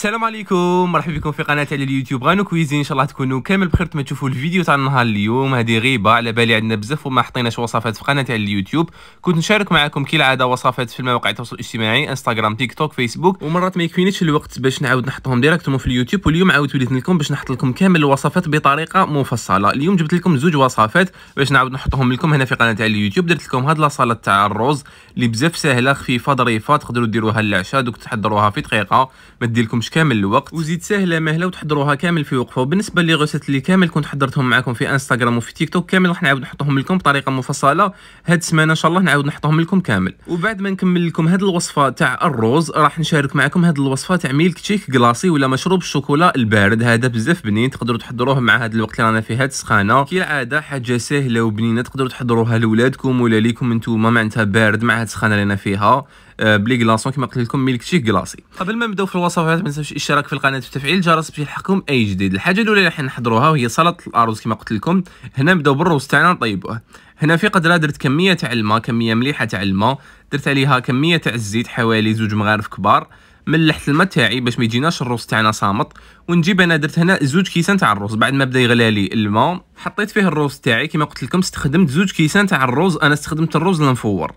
السلام عليكم مرحبا بكم في قناتي على اليوتيوب غانو كويزين ان شاء الله تكونوا كامل بخير ما تشوفوا الفيديو تاع النهار اليوم هذه غيبه على بالي عندنا بزاف وما حطيناش وصفات في قناتي على اليوتيوب كنت نشارك معكم كالعاده وصفات في المواقع التواصل الاجتماعي انستغرام تيك توك فيسبوك ومرات ما يكفينيش الوقت باش نعاود نحطهم ديريكتومون في اليوتيوب واليوم عاودت وليت لكم باش نحط لكم كامل الوصفات بطريقه مفصله اليوم جبت لكم زوج وصفات باش نعاود نحطهم لكم هنا في قناتي على اليوتيوب درت لكم هاد لاصاله تاع الرز اللي بزاف سهله خفيفه ظريفه تقدروا ديروها للعشاء دوك تحضروها في دقيقه ما كامل الوقت وزيد ساهله مهله وتحضروها كامل في وقفه وبالنسبه لي غوسيت اللي كامل كنت حضرتهم معكم في انستغرام وفي تيك توك كامل راح نعاود نحطهم لكم بطريقه مفصله هاد السمانه ان شاء الله نعاود نحطهم لكم كامل وبعد ما نكمل لكم هاد الوصفه تاع الروز راح نشارك معكم هاد الوصفه تاع ميلك تشيك كلاصي ولا مشروب الشوكولا البارد هذا بزاف بنين تقدروا تحضروه مع هاد الوقت اللي رانا فيه هاد السخانه كالعاده حاجه سهله وبنينه تقدروا تحضروها لولادكم ولا ليكم نتوما معناتها بارد مع هاد السخانه اللي رانا فيها آه، بلي كلاصون كما قلت لكم ميلك شيك كلاصي قبل ما نبداو في الوصفات ما تنساوش الاشتراك في القناه وتفعيل الجرس باش يلحقكم اي جديد الحاجه الاولى اللي راح نحضروها وهي سلطه الارز كما قلت لكم هنا نبداو بالروز تاعنا نطيبوه هنا في قدره درت كميه تاع الماء كميه مليحه تاع الماء درت عليها كميه تاع الزيت حوالي زوج مغارف كبار ملحت الماء تاعي باش ما يجيناش الروز تاعنا صامت ونجيب انا درت هنا زوج كيسان تاع الروز بعد ما بدا يغلى لي الماء حطيت فيه الروز تاعي كما قلت لكم استخدمت زوج كيسان تاع الروز انا استخدمت الروز المفور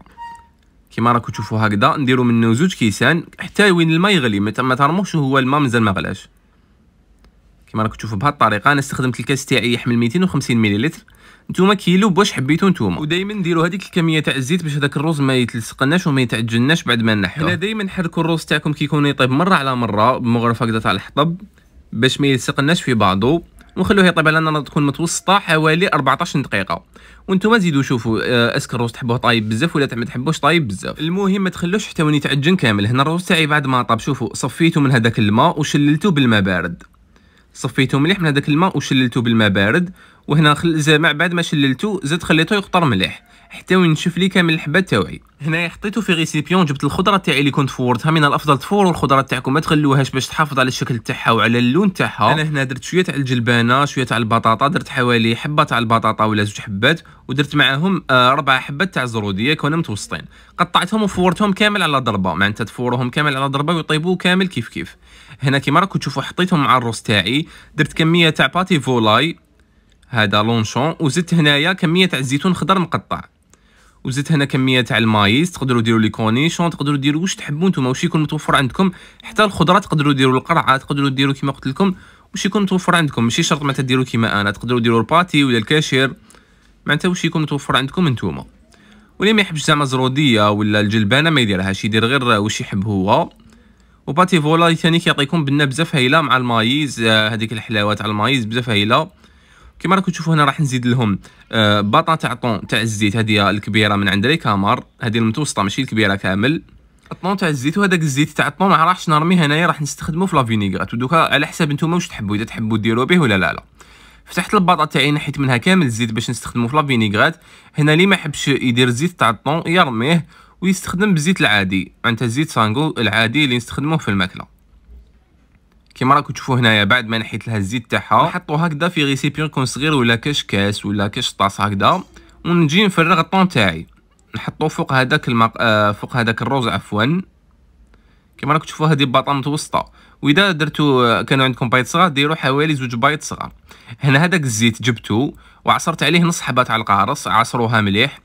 كيما راكم تشوفوا هكذا نديروا منه زوج كيسان حتى وين الماء يغلي ما ترموش هو الماء مازال ما غلاش كيما راكم تشوفوا بهذه الطريقه انا استخدمت الكاس تاعي يحمل 250 مليلتر نتوما كيلو بواش حبيتو نتوما ودائما نديروا هذيك الكميه تاع الزيت باش هذاك الرز ما يتلصقناش وما يتعجناش بعد ما نحيوه هنا دائما حركوا الرز تاعكم كيكون يطيب مره على مره بمغرف هكذا تاع الحطب باش ما يلصقناش في بعضو ونخلوها على لانها تكون متوسطه حوالي 14 دقيقه وانتم زيدوا شوفوا آه، اسك الروز تحبوه طايب بزاف ولا ما تحبوش طايب بزاف المهم ما تخلوش حتى وين يتعجن كامل هنا الروز تاعي بعد ما طاب شوفوا صفيته من هذاك الماء وشللته بالماء بارد صفيته مليح من هذاك الماء وشللته بالماء بارد وهنا خل... مع بعد ما شللته زدت خليته يقطر مليح حتى وين نشوف لي كامل الحبات تاوعي هنايا حطيتو في غيسيبيون جبت الخضره تاعي اللي كنت فورتها من الافضل تفوروا الخضره تاعكم ما تخلوهاش باش تحافظ على الشكل تاعها وعلى اللون تاعها انا هنا درت شويه تاع الجلبانه شويه تاع البطاطا درت حوالي حبه تاع البطاطا ولا زوج حبات ودرت معاهم اربع آه، حبات تاع الزروديه كانوا متوسطين قطعتهم وفورتهم كامل على ضربه معناتها تفوروهم كامل على ضربه ويطيبوا كامل كيف كيف هنا كيما راكم تشوفوا حطيتهم مع الروس تاعي درت كميه تاع باتي فولاي هذا لونشون وزدت هنايا كميه تاع الزيتون خضر مقطع وزدت هنا كميه تاع المايس تقدروا ديروا لي كونيشون تقدروا ديروا واش تحبوا نتوما واش يكون متوفر عندكم حتى الخضره تقدروا ديروا القرعه تقدروا ديروا كما قلت لكم واش يكون متوفر عندكم ماشي شرط معناتها ديروا كيما انا تقدروا ديروا الباتي ولا الكاشير معناتها واش يكون متوفر عندكم نتوما واللي ما يحبش زعما زروديه ولا الجلبانه ما يديرهاش يدير غير واش يحب هو وباتي فولا ثاني كيعطيكم بنه بزاف هايله مع المايز آه، هذيك الحلاوه تاع المايز بزاف هايله كما راكم تشوفوا هنا راح نزيد لهم آه، بطاطا تاع طون تاع الزيت هذه الكبيره من عند ريكامر هذه المتوسطه ماشي الكبيره كامل الطون تاع الزيت وهذاك الزيت تاع الطون ما راحش نرميه هنايا راح نستخدمه في لافينيغرات ودوكا على حساب نتوما واش تحبوا اذا تحبوا ديروا به ولا لا لا فتحت البطاطا تاعي نحيت منها كامل الزيت باش نستخدمه في لافينيغرات هنا اللي ما يحبش يدير الزيت تاع الطون يرميه ويستخدم بالزيت العادي معناتها الزيت سانغو العادي اللي نستخدموه في الماكله كيما راكو تشوفو هنايا بعد ما نحيت لها الزيت تاعها نحطو هكذا في غيسيبيون يكون صغير ولا كاش كاس ولا كاش طاس هكذا ونجي نفرغ الطون تاعي نحطو فوق هذاك المق... آه فوق هذاك الروز عفوا كيما راكو تشوفو هذه باطا متوسطه واذا درتو آه، كانوا عندكم بايت صغار ديروا حوالي زوج بايت صغار هنا هذاك الزيت جبتو وعصرت عليه نص حبه تاع القارص عصروها مليح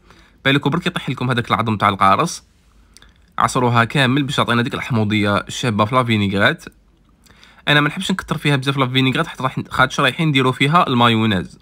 بالكو برك يطيح لكم هذاك العظم تاع القارص عصروها كامل باش تعطينا ديك الحموضيه الشابه في لافينيغرات انا ما نحبش نكثر فيها بزاف لافينيغريت حيت خاطش رايحين نديرو فيها المايونيز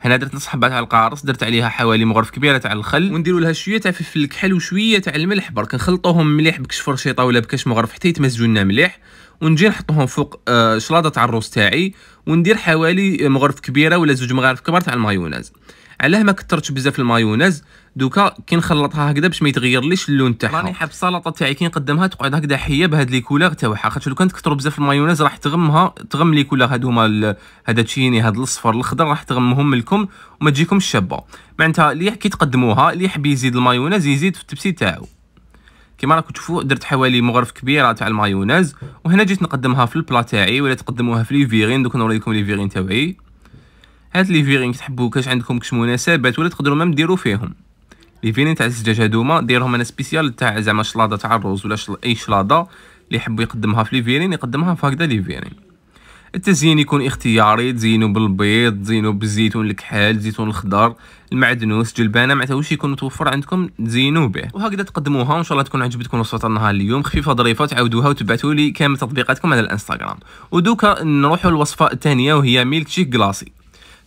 هنا درت نص حبه تاع القارص درت عليها حوالي مغرف كبيره تاع الخل ونديروا لها شويه تاع فلفل الكحل وشويه تاع الملح برك نخلطوهم مليح بكش فرشيطه ولا بكش مغرف حتى يتمزجوا لنا مليح ونجي نحطهم فوق آه شلاضه تاع الروز تاعي وندير حوالي مغرف كبيره ولا زوج مغارف كبار تاع المايونيز علاه ما كثرتش بزاف المايونيز دوكا كي نخلطها هكذا باش ما يتغيرليش اللون تاعها راني حاب السلطه تاعي كي نقدمها تقعد هكذا حيه بهاد لي كولور تاعها خاطر لو كان تكثروا بزاف المايونيز راح تغمها تغم لي كولور هادوما هذا تشيني هذا الاصفر الاخضر راح تغمهم لكم وما تجيكم شابه معناتها اللي كي تقدموها اللي يحب يزيد المايونيز يزيد في التبسي تاعو كما راكم تشوفوا درت حوالي مغرف كبيره تاع المايونيز وهنا جيت نقدمها في البلا تاعي ولا تقدموها في لي فيغين دوك نوريكم لي فيغين تاعي هاد لي فيغينغ تحبو كاش عندكم كش مناسبات ولا تقدروا مام ديروا فيهم لي فيغينغ تاع الزجاج هادوما ديرهم انا سبيسيال تاع زعما شلاضه تاع الروز ولا شل... اي شلاضه اللي يحب يقدمها في لي فيرين يقدمها في هكذا لي فيرين التزيين يكون اختياري تزينو بالبيض تزينو بالزيتون الكحال الزيتون الخضر المعدنوس جلبانه معناتها واش يكون متوفر عندكم تزينو به وهكذا تقدموها وان شاء الله تكون عجبتكم وصفه النهار اليوم خفيفه ظريفه تعاودوها وتبعثوا لي كامل تطبيقاتكم على الانستغرام ودوكا نروحوا للوصفه الثانيه وهي ميلك شيك كلاصي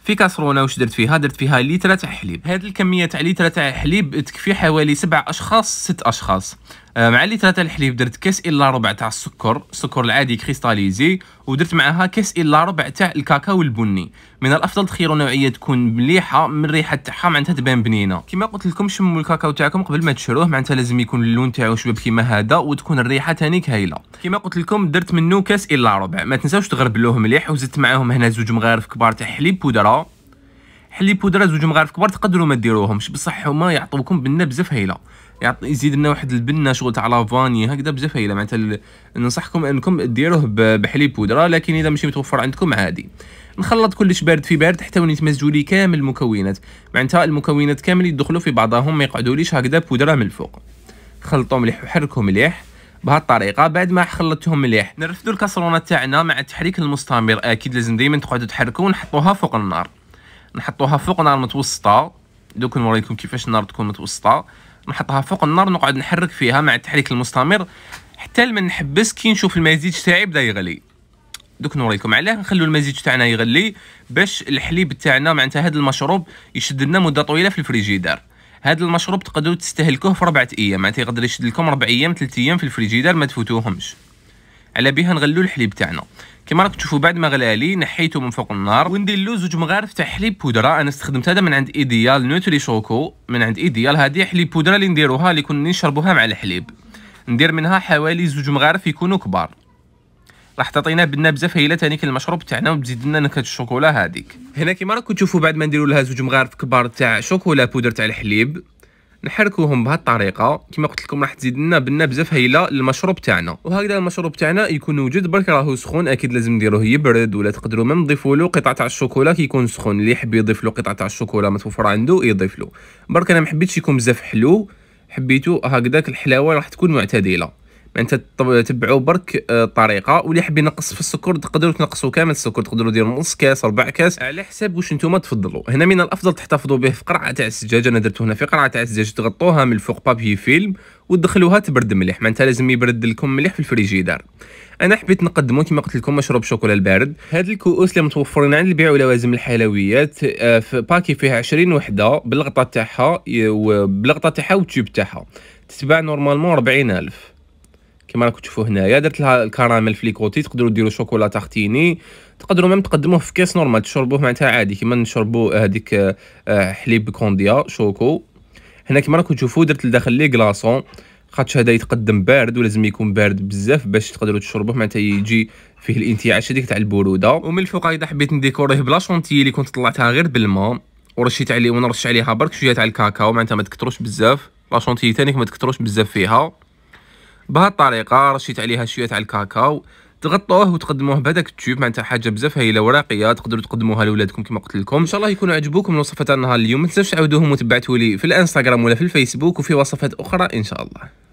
في كاسرونه واش درت فيها درت فيها لتر تاع حليب هذه الكميه تاع لتر تاع حليب تكفي حوالي سبع اشخاص ست اشخاص آه، مع ثلاثة الحليب درت كاس الا ربع تاع السكر السكر العادي كريستاليزي ودرت معها كاس الا ربع تاع الكاكاو البني من الافضل تخيروا نوعيه تكون مليحه من الريحه تاعها معناتها تبان بنينه كما قلت لكم شموا الكاكاو تاعكم قبل ما تشروه معناتها لازم يكون اللون تاعو شباب كيما هذا وتكون الريحه ثاني كهيله كما قلت لكم درت منه كاس الا ربع ما تنساوش تغربلوه مليح وزدت معاهم هنا زوج مغارف كبار تاع حليب بودره حلي بودره زوج مغارف كبار تقدروا ما ديروهمش بصح هما يعطوكم بنه بزاف هايله يعطي يزيد لنا واحد البنه شغل تاع لافاني هكذا بزاف هايله معناتها ننصحكم انكم ديروه بحلي بودره لكن اذا ماشي متوفر عندكم عادي نخلط كلش بارد في بارد حتى وين يتمزجوا لي كامل المكونات معناتها المكونات كامل يدخلوا في بعضهم ما يقعدوليش هكذا بودره من الفوق خلطوا مليح وحركوا مليح بهالطريقه بعد ما خلطتهم مليح نرفدوا الكاسرونه تاعنا مع التحريك المستمر اكيد لازم دائما تقعدوا تحركوا ونحطوها فوق النار نحطوها فوق نار متوسطه دوك نوريكم كيفاش النار تكون متوسطه نحطها فوق النار نقعد نحرك فيها مع التحريك المستمر حتى لما نحبس كي نشوف المزيج تاعي بدا يغلي دوك نوريكم علاه نخلو المزيج تاعنا يغلي باش الحليب تاعنا معناتها هذا المشروب يشد لنا مده طويله في الفريجيدار هذا المشروب تقدروا تستهلكوه في ربعة ايام معناتها يقدر يشد لكم ربع ايام ثلاث ايام في الفريجيدار ما تفوتوهمش على بها نغلو الحليب تاعنا كما راك تشوفوا بعد ما غلالي نحيته من فوق النار وندير له زوج مغارف تاع حليب بودره انا استخدمت هذا من عند ايديال نوتري شوكو من عند ايديال هذه حليب بودره اللي نديروها اللي كنا نشربوها مع الحليب ندير منها حوالي زوج مغارف يكونوا كبار راح تعطينا بزاف هيله ثاني المشروب تاعنا وتزيد لنا نكهه الشوكولا هذيك هنا كما راكم تشوفوا بعد ما نديروا لها زوج مغارف كبار تاع شوكولا بودر تاع الحليب نحركوهم بهالطريقه كما قلت لكم راح تزيد لنا بنه بزاف هايله للمشروب تاعنا وهكذا المشروب تاعنا يكون وجد برك راهو سخون اكيد لازم نديروه يبرد ولا تقدروا ميم تضيفوا له قطعه تاع الشوكولا كيكون سخون اللي يحب يضيف له قطعه تاع الشوكولا متوفره عنده يضيف له برك انا ما حبيتش يكون بزاف حلو حبيتو هكذاك الحلاوه راح تكون معتدله انت تبعوا برك الطريقه آه، واللي يحب ينقص في السكر تقدروا تنقصوا كامل السكر تقدروا ديروا نص كاس ربع كاس على حساب واش نتوما تفضلوا هنا من الافضل تحتفظوا به في قرعه تاع الزجاج انا درته هنا في قرعه تاع الزجاج تغطوها من الفوق بابي فيلم وتدخلوها تبرد مليح معناتها لازم يبرد لكم مليح في الفريجيدار انا حبيت نقدمو كما قلت لكم مشروب شوكولا البارد هاد الكؤوس اللي متوفرين عند البيع ولوازم الحلويات آه، في باكي فيها 20 وحده باللقطه تاعها وباللقطه تاعها والتيوب تاعها تتباع نورمالمون 40000 كما راكم تشوفوا هنايا درت لها الكراميل في ليكوتي تقدروا ديروا شوكولا تختيني تقدروا ميم تقدموه في كاس نورمال تشربوه معناتها عادي كما نشربوا هذيك آه، حليب كونديا شوكو هنا كما راكم تشوفوا درت لداخل لي كلاصون خاطش هذا يتقدم بارد ولازم يكون بارد بزاف باش تقدروا تشربوه معناتها يجي فيه الانتعاش هذيك تاع البروده ومن الفوق ايضا حبيت نديكوريه بلا شونتي اللي كنت طلعتها غير بالماء ورشيت عليه ونرش عليها برك شويه تاع الكاكاو معناتها ما تكثروش بزاف لا شونتي ثاني ما تكثروش بزاف فيها بهالطريقه رشيت عليها شويه تاع الكاكاو تغطوه وتقدموه بهذاك التوب معناتها حاجه بزاف هايله وراقيه تقدروا تقدموها لولادكم كما قلت لكم ان شاء الله يكونوا عجبوكم الوصفه تاع النهار اليوم ما تنساوش تعاودوهم وتبعتوا لي في الانستغرام ولا في الفيسبوك وفي وصفات اخرى ان شاء الله